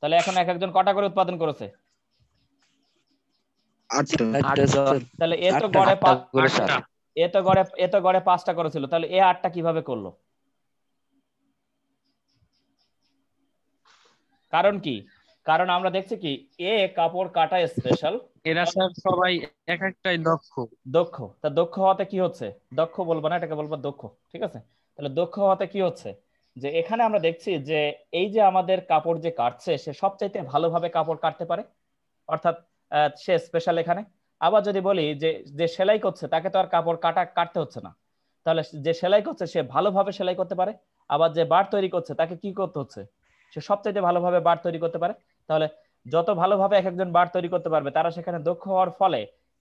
তাহলে এখন এক একজন কটা করে উৎপাদন করেছে তাহলে এ গড়ে এ গড়ে এ গড়ে পাঁচটা করেছিল তাহলে এ আটটা কিভাবে করলো কারণ কি কারণ আমরা দেখছি কি এ কাপড় কাটা স্পেশাল এরা স্যার সবাই এক একটাই দক্ষ দক্ষ তা দক্ষ হতে কি হচ্ছে দক্ষ বলবো না এটাকে বলবো দক্ষ ঠিক আছে তাহলে দক্ষ হওয়াতে কি হচ্ছে যে এখানে আমরা দেখছি যে এই যে আমাদের কাপড় যে কাটছে সে সবচাইতে ভালোভাবে কাপড় কাটতে পারে অর্থাৎ সে স্পেশাল এখানে আবার যদি বলি যে যে সেলাই করছে তাকে তো আর কাপড় কাটা কাটতে হচ্ছে না তাহলে যে সেলাই করছে সে ভালোভাবে সেলাই করতে পারে আবার যে বার তৈরি করছে তাকে কি করতে হচ্ছে সে সবচাইতে ভালোভাবে বার তৈরি করতে পারে তাহলে যত ভালোভাবে এক একজন বার তৈরি করতে পারবে তারা সেখানে দক্ষ হওয়ার ফলে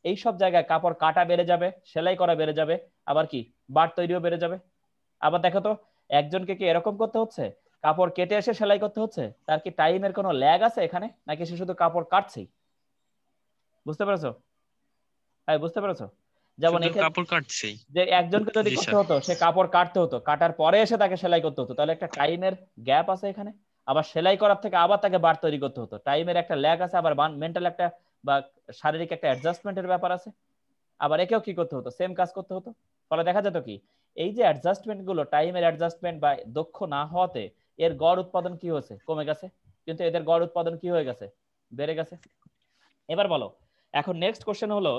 এই সব জায়গায় কাপড় কাটা বেড়ে যাবে সেলাই করা বেড়ে যাবে আবার কি বার তৈরিও বেড়ে যাবে আবার দেখো তো একজনকে কি এরকম করতে হচ্ছে কাপড় কেটে এসে সেলাই করতে হচ্ছে তার কি টাইমের কোনো ল্যাগ আছে এখানে নাকি সে শুধু কাপড় কাটছেই বুঝতে পেরেছো হ্যাঁ বুঝতে পেরেছো যেমন কাপড় কাটছে যে একজনকে যদি করতে হতো সে কাপড় কাটতে হতো কাটার পরে এসে তাকে সেলাই করতে হতো তাহলে একটা টাইমের গ্যাপ আছে এখানে আবার সেলাই করার থেকে আবার তাকে বার তৈরি করতে হতো টাইমের একটা ল্যাগ আছে আবার মেন্টাল একটা বা শারীরিক একটা অ্যাডজাস্টমেন্টের ব্যাপার আছে আবার একেও কি করতে হতো সেম কাজ করতে হতো ফলে দেখা যেত কি এই যে গুলো টাইমের অ্যাডজাস্টমেন্ট বা দক্ষ না হওয়াতে এর গড় উৎপাদন কি হয়েছে কমে গেছে কিন্তু এদের গড় উৎপাদন কি হয়ে গেছে বেড়ে গেছে এবার বলো এখন নেক্সট কোশ্চেন হলো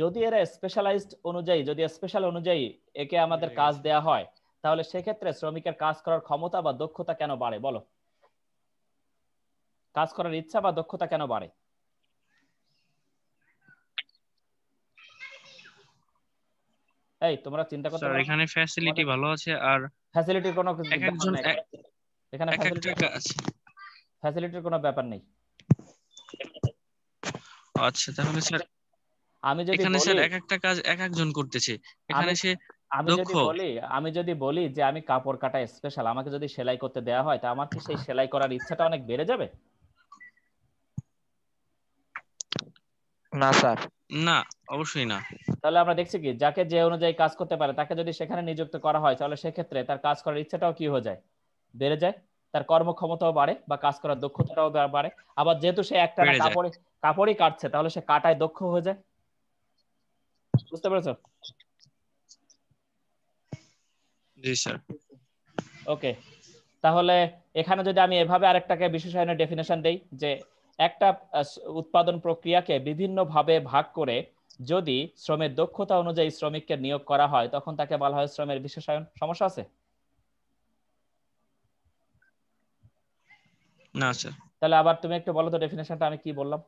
যদি এরা স্পেশালাইজড অনুযায়ী যদি স্পেশাল অনুযায়ী একে আমাদের কাজ দেয়া হয় তাহলে সেক্ষেত্রে শ্রমিকের কাজ করার ক্ষমতা বা দক্ষতা কেন বাড়ে বলো কাজ করার ইচ্ছা বা দক্ষতা কেন বাড়ে এই তোমরা চিন্তা করতে পারো এখানে ফ্যাসিলিটি ভালো আছে আর ফ্যাসিলিটির কোনো একজন এখানে ফ্যাসিলিটি আছে ফ্যাসিলিটির কোনো ব্যাপার নেই আচ্ছা তাহলে স্যার আমি যদি এখানে স্যার এক একটা কাজ এক একজন করতেছে এখানে সে আমি যদি বলি আমি যদি বলি যে আমি কাপড় কাটা স্পেশাল আমাকে যদি সেলাই করতে দেয়া হয় তা আমার কি সেই সেলাই করার ইচ্ছাটা অনেক বেড়ে যাবে না স্যার না অবশ্যই না তাহলে আমরা দেখছি কি যাকে যে অনুযায়ী কাজ করতে পারে তাকে যদি সেখানে নিযুক্ত করা হয় তাহলে সেক্ষেত্রে তার কাজ করার ইচ্ছাটাও কি হয়ে যায় বেড়ে যায় তার কর্মক্ষমতাও বাড়ে বা কাজ করার দক্ষতাটাও বাড়ে আবার যেহেতু সে একটা কাপড়ে কাপড়ই কাটছে তাহলে সে কাটায় দক্ষ হয়ে যায় বুঝতে পেরেছো জি স্যার ওকে তাহলে এখানে যদি আমি এভাবে আরেকটাকে বিশেষায়নের ডেফিনেশন দেই যে একটা উৎপাদন প্রক্রিয়াকে বিভিন্ন ভাবে ভাগ করে যদি শ্রমের দক্ষতা অনুযায়ী শ্রমিককে নিয়োগ করা হয় তখন তাকে বলা হয় শ্রমের বিশেষায়ন সমস্যা আছে না স্যার তাহলে আবার তুমি একটু বলো তো ডেফিনেশনটা আমি কি বললাম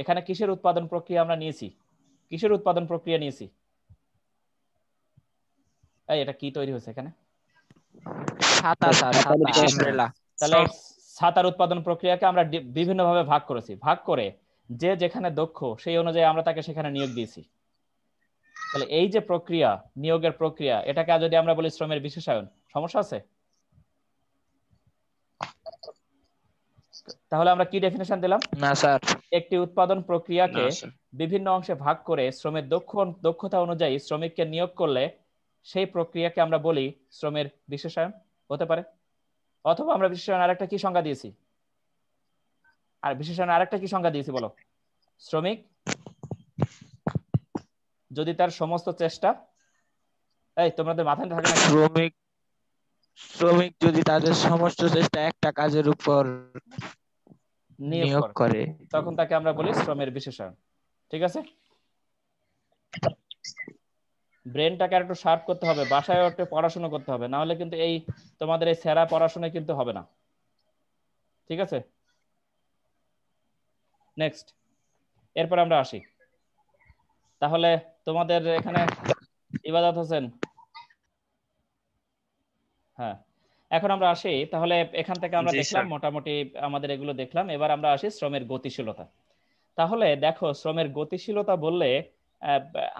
এখানে কিসের উৎপাদন প্রক্রিয়া আমরা নিয়েছি কিসের উৎপাদন প্রক্রিয়া নিয়েছি এই এটা কি তৈরি হয়েছে এখানে ছাতা স্যার ছাতা আমব্রেলা তাহলে ছাতার উৎপাদন প্রক্রিয়াকে আমরা বিভিন্নভাবে ভাগ করেছি ভাগ করে যে যেখানে দক্ষ সেই অনুযায়ী আমরা তাকে সেখানে নিয়োগ দিয়েছি তাহলে এই যে প্রক্রিয়া নিয়োগের প্রক্রিয়া এটাকে যদি আমরা বলি শ্রমের বিশেষায়ন সমস্যা আছে তাহলে আমরা কি ডেফিনেশন দিলাম না স্যার একটি উৎপাদন প্রক্রিয়াকে বিভিন্ন অংশে ভাগ করে শ্রমের দক্ষ দক্ষতা অনুযায়ী শ্রমিককে নিয়োগ করলে সেই প্রক্রিয়াকে আমরা বলি শ্রমের বিশেষায়ন হতে পারে অথবা আমরা বিশেষণ আরেকটা কি সংজ্ঞা দিয়েছি আর বিশেষণ আরেকটা কি সংজ্ঞা দিয়েছি বলো শ্রমিক যদি তার সমস্ত চেষ্টা এই তোমাদের মাথায় থাকে না শ্রমিক শ্রমিক যদি তাদের সমস্ত চেষ্টা একটা কাজের উপর নিয়োগ করে তখন তাকে আমরা বলি শ্রমের বিশেষণ ঠিক আছে ব্রেনটাকে আর একটু শার্প করতে হবে বাসায় একটু পড়াশোনা করতে হবে না হলে কিন্তু এই তোমাদের এই সেরা পড়াশোনা কিন্তু হবে না ঠিক আছে নেক্সট এরপর আমরা আসি তাহলে তোমাদের এখানে ইবাদত হোসেন হ্যাঁ এখন আমরা আসি তাহলে এখান থেকে আমরা দেখলাম মোটামুটি আমাদের এগুলো দেখলাম এবার আমরা আসি শ্রমের গতিশীলতা তাহলে দেখো শ্রমের গতিশীলতা বললে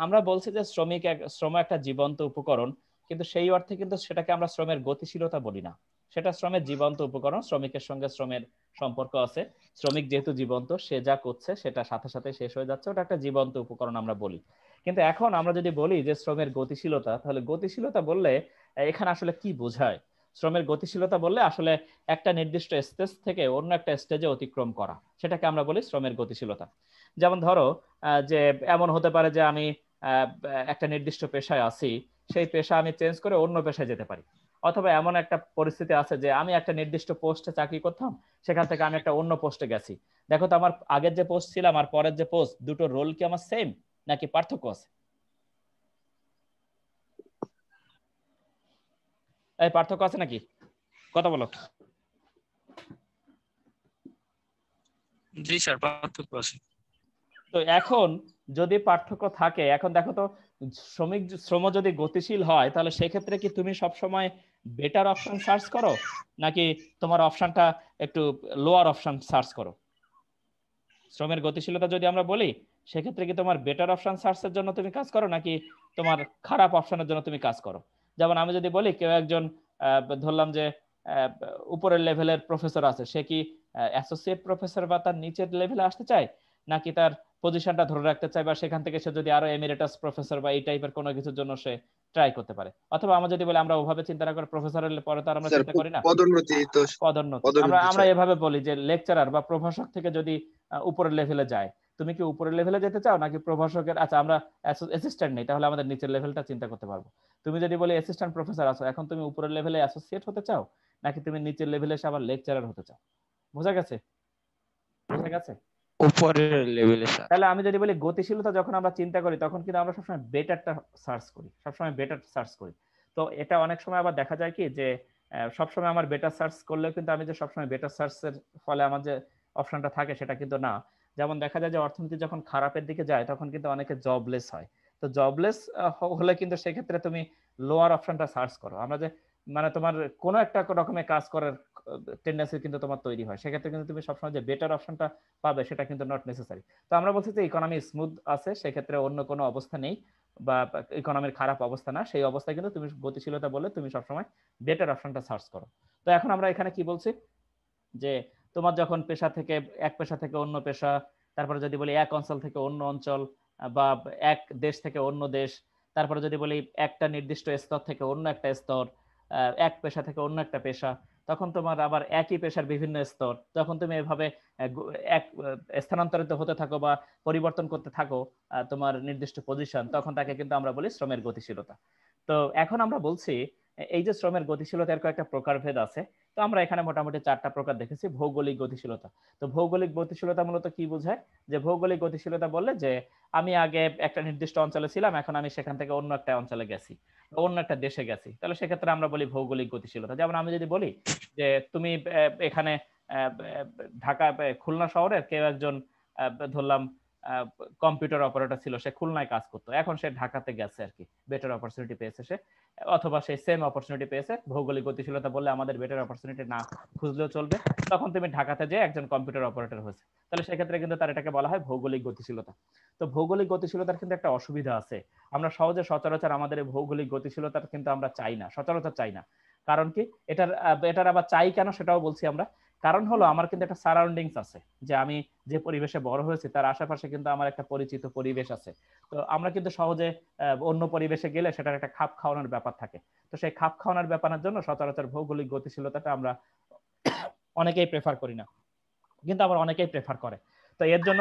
আমরা বলছি যে শ্রমিক শ্রম একটা জীবন্ত উপকরণ কিন্তু সেই অর্থে কিন্তু সেটাকে আমরা শ্রমের গতিশীলতা বলি না সেটা শ্রমের জীবন্ত উপকরণ শ্রমিকের সঙ্গে শ্রমের সম্পর্ক আছে শ্রমিক যেহেতু জীবন্ত সে যা করছে সেটা সাথে সাথে শেষ হয়ে যাচ্ছে ওটা একটা জীবন্ত উপকরণ আমরা বলি কিন্তু এখন আমরা যদি বলি যে শ্রমের গতিশীলতা তাহলে গতিশীলতা বললে এখানে আসলে কি বোঝায় শ্রমের গতিশীলতা বললে আসলে একটা নির্দিষ্ট স্টেজ থেকে অন্য একটা স্টেজে অতিক্রম করা সেটাকে আমরা বলি শ্রমের গতিশীলতা যেমন ধরো যে এমন হতে পারে যে আমি একটা নির্দিষ্ট পেশায় আছি সেই পেশা আমি চেঞ্জ করে অন্য পেশায় যেতে পারি অথবা এমন একটা পরিস্থিতি আছে যে আমি একটা নির্দিষ্ট পোস্টে চাকরি করতাম সেখান থেকে আমি একটা অন্য পোস্টে গেছি দেখো তো আমার আগের যে পোস্ট ছিলাম আর পরের যে পোস্ট দুটো রোল কি আমার সেম নাকি পার্থক্য আছে এই পার্থক্য আছে নাকি কথা বলো জি স্যার পার্থক্য আছে তো এখন যদি পার্থক্য থাকে এখন দেখো তো শ্রমিক শ্রম যদি গতিশীল হয় তাহলে সেক্ষেত্রে কি তুমি সবসময় বেটার অপশন সার্চ করো নাকি তোমার অপশনটা একটু লোয়ার অপশন সার্চ করো শ্রমের গতিশীলতা যদি আমরা বলি সেক্ষেত্রে কি তোমার বেটার অপশন সার্চের জন্য তুমি কাজ করো নাকি তোমার খারাপ অপশনের জন্য তুমি কাজ করো যেমন আমি যদি বলি কেউ একজন ধরলাম যে উপরের লেভেলের প্রফেসর আছে সে কি অ্যাসোসিয়েট প্রফেসর বা তার নিচের লেভেলে আসতে চায় নাকি তার পজিশনটা ধরে রাখতে চায় বা সেখান থেকে সে যদি আরো এমিরেটাস প্রফেসর বা এই টাইপের কোনো কিছুর জন্য সে ট্রাই করতে পারে অথবা আমরা যদি বলি আমরা ওভাবে চিন্তা না করে প্রফেসর হলে পরে তো আমরা চিন্তা করি না পদোন্নতি তো পদোন্নতি আমরা আমরা এভাবে বলি যে লেকচারার বা প্রভাষক থেকে যদি উপরের লেভেলে যায় তুমি কি উপরের লেভেলে যেতে চাও নাকি প্রভাষকের আচ্ছা আমরা অ্যাসিস্ট্যান্ট নেই তাহলে আমাদের নিচের লেভেলটা চিন্তা করতে পারবো তুমি যদি বলে অ্যাসিস্ট্যান্ট প্রফেসর আছো এখন তুমি উপরের লেভেলে অ্যাসোসিয়েট হতে চাও নাকি তুমি নিচের লেভেলে এসে আবার লেকচারার হতে চাও বোঝা গেছে বোঝা গেছে উপরের লেভেলে তাহলে আমি যদি বলি গতিশীলতা যখন আমরা চিন্তা করি তখন কিন্তু আমরা সবসময় বেটারটা সার্চ করি সবসময় বেটার সার্চ করি তো এটা অনেক সময় আবার দেখা যায় কি যে সবসময় আমার বেটার সার্চ করলেও কিন্তু আমি যে সবসময় বেটার সার্চের ফলে আমার যে অপশনটা থাকে সেটা কিন্তু না যেমন দেখা যায় যে অর্থনীতি যখন খারাপের দিকে যায় তখন কিন্তু অনেকে জবলেস হয় তো জবলেস হলে কিন্তু সেক্ষেত্রে তুমি লোয়ার অপশনটা সার্চ করো আমরা যে মানে তোমার কোনো একটা রকমের কাজ করার টেন্ডেন্সি কিন্তু তোমার তৈরি হয় সেক্ষেত্রে কিন্তু তুমি সবসময় যে বেটার অপশনটা পাবে সেটা কিন্তু নট নেসেসারি তো আমরা বলছি যে ইকোনমি স্মুথ আছে সেক্ষেত্রে অন্য কোনো অবস্থা নেই বা ইকোনমির খারাপ অবস্থা না সেই অবস্থায় কিন্তু তুমি গতিশীলতা বলে তুমি সবসময় বেটার অপশনটা সার্চ করো তো এখন আমরা এখানে কি বলছি যে তোমার যখন পেশা থেকে এক পেশা থেকে অন্য পেশা তারপরে যদি বলি এক অঞ্চল থেকে অন্য অঞ্চল বা এক দেশ থেকে অন্য দেশ তারপরে যদি বলি একটা নির্দিষ্ট স্তর থেকে অন্য একটা স্তর এক পেশা থেকে অন্য একটা পেশা তখন তোমার আবার একই পেশার বিভিন্ন স্তর যখন তুমি এভাবে এক স্থানান্তরিত হতে থাকো বা পরিবর্তন করতে থাকো তোমার নির্দিষ্ট পজিশন তখন তাকে কিন্তু আমরা বলি শ্রমের গতিশীলতা তো এখন আমরা বলছি এই যে শ্রমের গতিশীলতার কয়েকটা প্রকারভেদ আছে তো আমরা এখানে মোটামুটি চারটা প্রকার দেখেছি ভৌগোলিক গতিশীলতা তো ভৌগোলিক গতিশীলতা মূলত কি বোঝায় যে ভৌগোলিক গতিশীলতা বললে যে আমি আগে একটা নির্দিষ্ট অঞ্চলে ছিলাম এখন আমি সেখান থেকে অন্য একটা অঞ্চলে গেছি অন্য একটা দেশে গেছি তাহলে সেক্ষেত্রে আমরা বলি ভৌগোলিক গতিশীলতা যেমন আমি যদি বলি যে তুমি এখানে ঢাকা খুলনা শহরের কেউ একজন ধরলাম কম্পিউটার অপারেটর ছিল সে খুলনায় কাজ করতো এখন সে ঢাকাতে গেছে আর কি বেটার অপরচুনিটি পেয়েছে সে অথবা সেই সেম অপরচুনিটি পেয়েছে ভৌগোলিক গতিশীলতা বললে আমাদের বেটার অপরচুনিটি না খুঁজলেও চলবে তখন তুমি ঢাকাতে যেয়ে একজন কম্পিউটার অপারেটর হয়েছে তাহলে সেক্ষেত্রে কিন্তু তার এটাকে বলা হয় ভৌগোলিক গতিশীলতা তো ভৌগোলিক গতিশীলতার কিন্তু একটা অসুবিধা আছে আমরা সহজে সচরাচর আমাদের ভৌগোলিক গতিশীলতার কিন্তু আমরা চাই না সচরাচর চাই না কারণ কি এটার এটার আবার চাই কেন সেটাও বলছি আমরা কারণ হলো আমার কিন্তু একটা সারাউন্ডিংস আছে যে আমি যে পরিবেশে বড় হয়েছি তার আশেপাশে কিন্তু আমার একটা পরিচিত পরিবেশ আছে তো আমরা কিন্তু সহজে অন্য পরিবেশে গেলে সেটার একটা খাপ খাওয়ানোর ব্যাপার থাকে তো সেই খাপ খাওয়ানোর ব্যাপারের জন্য সচরাচর ভৌগোলিক গতিশীলতাটা আমরা অনেকেই প্রেফার করি না কিন্তু আবার অনেকেই প্রেফার করে তো এর জন্য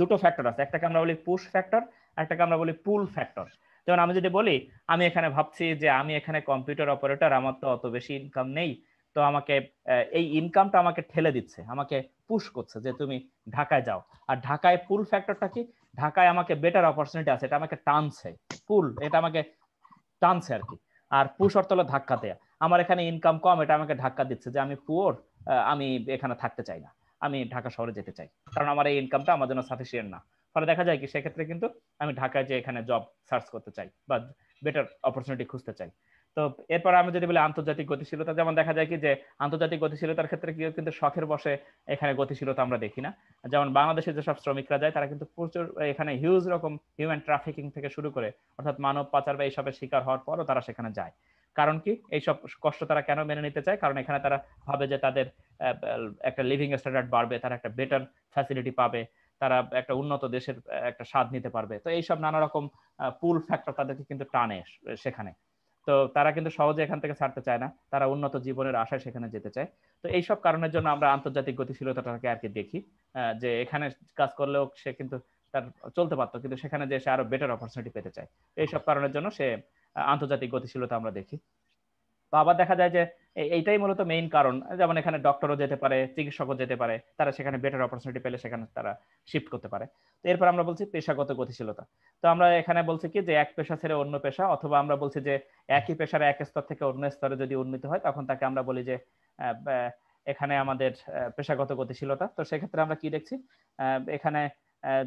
দুটো ফ্যাক্টর আছে একটাকে আমরা বলি পুশ ফ্যাক্টর একটাকে আমরা বলি পুল ফ্যাক্টর যেমন আমি যদি বলি আমি এখানে ভাবছি যে আমি এখানে কম্পিউটার অপারেটর আমার তো অত বেশি ইনকাম নেই তো আমাকে এই ইনকামটা আমাকে ঠেলে দিচ্ছে আমাকে পুশ করছে যে তুমি ঢাকায় যাও আর ঢাকায় পুল ফ্যাক্টরটা কি ঢাকায় আমাকে বেটার অপরচুনিটি আছে এটা আমাকে টানছে পুল এটা আমাকে টানছে আর কি আর পুশ অর্থ হলো ধাক্কা দেয়া আমার এখানে ইনকাম কম এটা আমাকে ধাক্কা দিচ্ছে যে আমি পুয়ার আমি এখানে থাকতে চাই না আমি ঢাকা শহরে যেতে চাই কারণ আমার এই ইনকামটা আমার জন্য সাফিসিয়েন্ট না ফলে দেখা যায় কি সেক্ষেত্রে কিন্তু আমি ঢাকায় যে এখানে জব সার্চ করতে চাই বা বেটার অপরচুনিটি খুঁজতে চাই তো এরপর আমরা যদি বলি আন্তর্জাতিক গতিশীলতা যেমন দেখা যায় কি যে আন্তর্জাতিক গতিশীলতার ক্ষেত্রে কি কিন্তু শখের বসে এখানে গতিশীলতা আমরা দেখি না যেমন বাংলাদেশে যেসব শ্রমিকরা যায় তারা কিন্তু প্রচুর এখানে হিউজ রকম হিউম্যান ট্রাফিকিং থেকে শুরু করে অর্থাৎ মানব পাচার বা এইসবের শিকার হওয়ার পরও তারা সেখানে যায় কারণ কি এইসব কষ্ট তারা কেন মেনে নিতে চায় কারণ এখানে তারা ভাবে যে তাদের একটা লিভিং স্ট্যান্ডার্ড বাড়বে তারা একটা বেটার ফ্যাসিলিটি পাবে তারা একটা উন্নত দেশের একটা স্বাদ নিতে পারবে তো এইসব নানা রকম পুল ফ্যাক্টর তাদেরকে কিন্তু টানে সেখানে তো তারা কিন্তু সহজে এখান থেকে ছাড়তে চায় না তারা উন্নত জীবনের আশায় সেখানে যেতে চায় তো এইসব কারণের জন্য আমরা আন্তর্জাতিক গতিশীলতাটাকে আর কি দেখি যে এখানে কাজ করলেও সে কিন্তু তার চলতে পারতো কিন্তু সেখানে যে সে আরো বেটার অপরচুনিটি পেতে চায় এইসব কারণের জন্য সে আন্তর্জাতিক গতিশীলতা আমরা দেখি তো আবার দেখা যায় যে এইটাই মূলত মেইন কারণ যেমন এখানে ডক্টরও যেতে পারে চিকিৎসকও যেতে পারে তারা সেখানে বেটার অপরচুনিটি পেলে সেখানে তারা শিফট করতে পারে তো এরপর আমরা বলছি পেশাগত গতিশীলতা তো আমরা এখানে বলছি কি যে এক পেশা ছেড়ে অন্য পেশা অথবা আমরা বলছি যে একই পেশার এক স্তর থেকে অন্য স্তরে যদি উন্নীত হয় তখন তাকে আমরা বলি যে এখানে আমাদের পেশাগত গতিশীলতা তো সেক্ষেত্রে আমরা কি দেখছি এখানে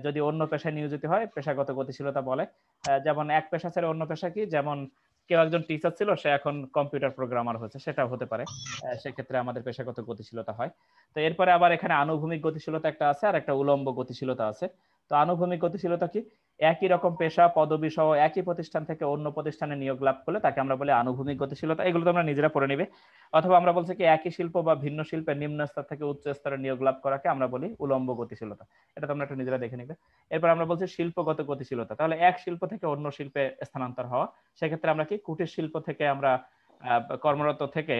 যদি অন্য পেশায় নিয়োজিত হয় পেশাগত গতিশীলতা বলে যেমন এক পেশা ছেড়ে অন্য পেশা কি যেমন কেউ একজন টিচার ছিল সে এখন কম্পিউটার প্রোগ্রামার হয়েছে সেটা হতে পারে সেক্ষেত্রে আমাদের পেশাগত গতিশীলতা হয় তো এরপরে আবার এখানে আনুভূমিক গতিশীলতা একটা আছে আর একটা উলম্ব গতিশীলতা আছে তো আনুভূমিক গতিশীলতা কি একই রকম পেশা পদবি সহ একই প্রতিষ্ঠান থেকে অন্য প্রতিষ্ঠানে নিয়োগ লাভ করলে তাকে আমরা বলি আনুভূমিক গতিশীলতা এগুলো তোমরা নিজেরা পড়ে নিবে অথবা আমরা বলছি কি একই শিল্প বা ভিন্ন শিল্পে নিম্ন স্তর থেকে উচ্চ স্তরে নিয়োগ লাভ করাকে আমরা বলি উলম্ব গতিশীলতা এটা তোমরা একটু নিজেরা দেখে নিবে এরপর আমরা বলছি শিল্পগত গতিশীলতা তাহলে এক শিল্প থেকে অন্য শিল্পে স্থানান্তর হওয়া সেক্ষেত্রে আমরা কি কুটির শিল্প থেকে আমরা কর্মরত থেকে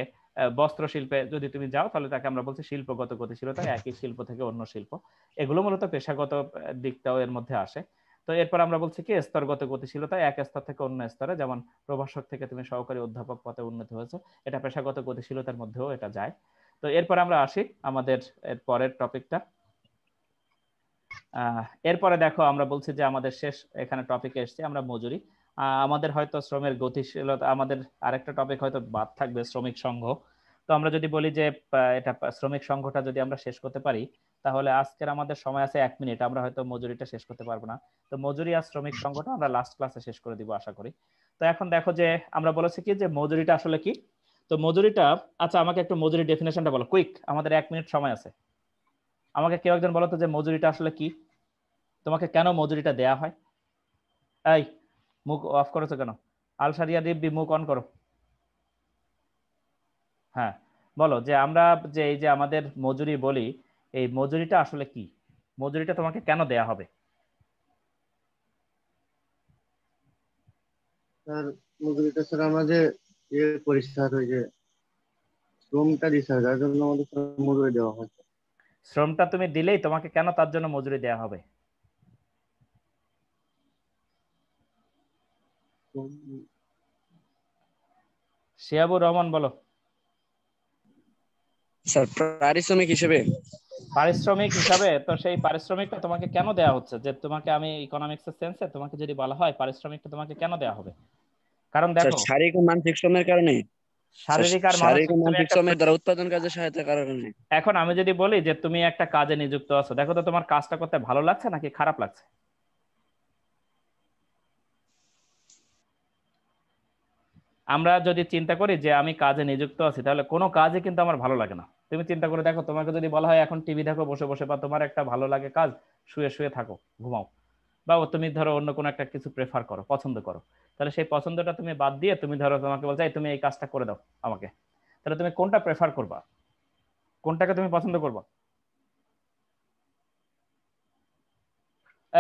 বস্ত্র শিল্পে যদি তুমি যাও তাহলে তাকে আমরা বলছি শিল্পগত গতিশীলতা একই শিল্প থেকে অন্য শিল্প এগুলো মূলত পেশাগত দিকটাও এর মধ্যে আসে তো এরপর আমরা বলছি কি স্তরগত গতিশীলতা এক স্তর থেকে অন্য স্তরে যেমন প্রভাষক থেকে তুমি সহকারী অধ্যাপক পথে উন্নত হয়েছে এটা পেশাগত গতিশীলতার মধ্যেও এটা যায় তো এরপর আমরা আসি আমাদের এর পরের টপিকটা এরপরে দেখো আমরা বলছি যে আমাদের শেষ এখানে টপিকে এসছি আমরা মজুরি আমাদের হয়তো শ্রমের গতিশীলতা আমাদের আরেকটা টপিক হয়তো বাদ থাকবে শ্রমিক সংঘ তো আমরা যদি বলি যে এটা শ্রমিক সংঘটা যদি আমরা শেষ করতে পারি তাহলে আজকের আমাদের সময় আছে এক মিনিট আমরা হয়তো মজুরিটা শেষ করতে পারবো না তো মজুরি আর শ্রমিক সংগঠন আমরা লাস্ট ক্লাসে শেষ করে দিব আশা করি তো এখন দেখো যে আমরা বলেছি কি যে মজুরিটা আসলে কি তো মজুরিটা আচ্ছা আমাকে একটু মজুরি ডেফিনেশনটা বলো কুইক আমাদের এক মিনিট সময় আছে আমাকে কেউ একজন বলতো যে মজুরিটা আসলে কি তোমাকে কেন মজুরিটা দেয়া হয় এই মুখ অফ করেছো কেন আলসারিয়া দিব্যি মুখ অন করো হ্যাঁ বলো যে আমরা যে এই যে আমাদের মজুরি বলি এই মজুরিটা আসলে কি মজুরিটা তোমাকে কেন দেয়া হবে স্যার মজুরিটা স্যার আমাদের যে পরিষ্কার হয়ে যে শ্রমটা দিই স্যার যার জন্য আমাদের মজুরি দেওয়া হয় শ্রমটা তুমি দিলেই তোমাকে কেন তার জন্য মজুরি দেয়া হবে শিয়াবুর রহমান বলো স্যার পারিশ্রমিক হিসেবে পারিশ্রমিক হিসাবে তো সেই পারিশ্রমিকটা তোমাকে কেন দেয়া হচ্ছে যে তোমাকে আমি সেন্সে তোমাকে যদি বলা হয় পারিশ্রমিকটা তোমাকে কেন দেয়া হবে কারণ দেখো শারীরিক ও মানসিক শ্রমের কারণে শারীরিক আর মানসিক শ্রমের দ্বারা উৎপাদন কাজে সহায়তা কারণে এখন আমি যদি বলি যে তুমি একটা কাজে নিযুক্ত আছো দেখো তো তোমার কাজটা করতে ভালো লাগছে নাকি খারাপ লাগছে আমরা যদি চিন্তা করি যে আমি কাজে নিযুক্ত আছি তাহলে কোনো কাজে কিন্তু আমার ভালো লাগে না তুমি চিন্তা করে দেখো তোমাকে যদি বলা হয় এখন টিভি দেখো বসে বসে বা তোমার একটা ভালো লাগে কাজ শুয়ে শুয়ে থাকো ঘুমাও বা তুমি ধরো অন্য কোনো একটা কিছু প্রেফার করো পছন্দ করো তাহলে সেই পছন্দটা তুমি বাদ দিয়ে তুমি ধরো তোমাকে বলছে তুমি এই কাজটা করে দাও আমাকে তাহলে তুমি কোনটা প্রেফার করবা কোনটাকে তুমি পছন্দ করবা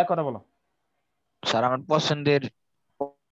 এক কথা বলো স্যার আমার পছন্দের